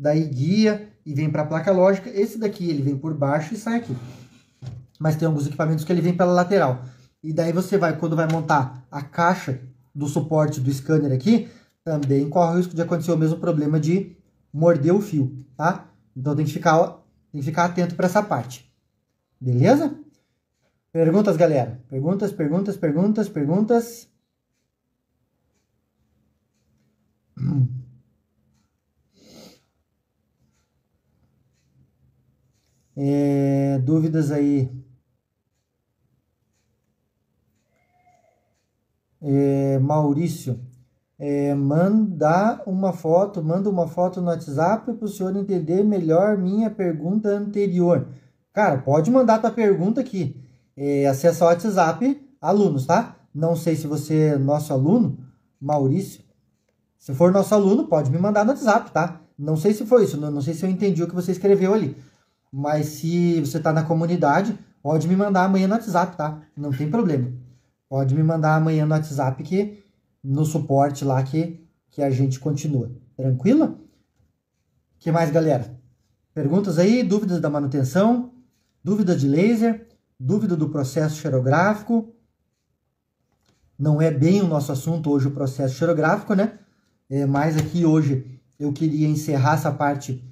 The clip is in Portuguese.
daí guia e vem para a placa lógica. Esse daqui ele vem por baixo e sai aqui. Mas tem alguns equipamentos que ele vem pela lateral. E daí você vai, quando vai montar a caixa do suporte do scanner aqui, também corre o risco de acontecer o mesmo problema de morder o fio, tá? Então tem que ficar, ó, tem que ficar atento para essa parte. Beleza? Perguntas, galera? Perguntas, perguntas, perguntas, perguntas. É, dúvidas aí? É, Maurício, é, manda uma foto, manda uma foto no WhatsApp para o senhor entender melhor minha pergunta anterior. Cara, pode mandar tua pergunta aqui. É, acessa o WhatsApp, alunos, tá? Não sei se você é nosso aluno, Maurício. Se for nosso aluno, pode me mandar no WhatsApp, tá? Não sei se foi isso, não, não sei se eu entendi o que você escreveu ali. Mas se você tá na comunidade, pode me mandar amanhã no WhatsApp, tá? Não tem problema. Pode me mandar amanhã no WhatsApp que no suporte lá que, que a gente continua. Tranquilo? que mais, galera? Perguntas aí, dúvidas da manutenção, dúvida de laser, dúvida do processo xerográfico. Não é bem o nosso assunto hoje o processo xerográfico, né? É, mas aqui hoje eu queria encerrar essa parte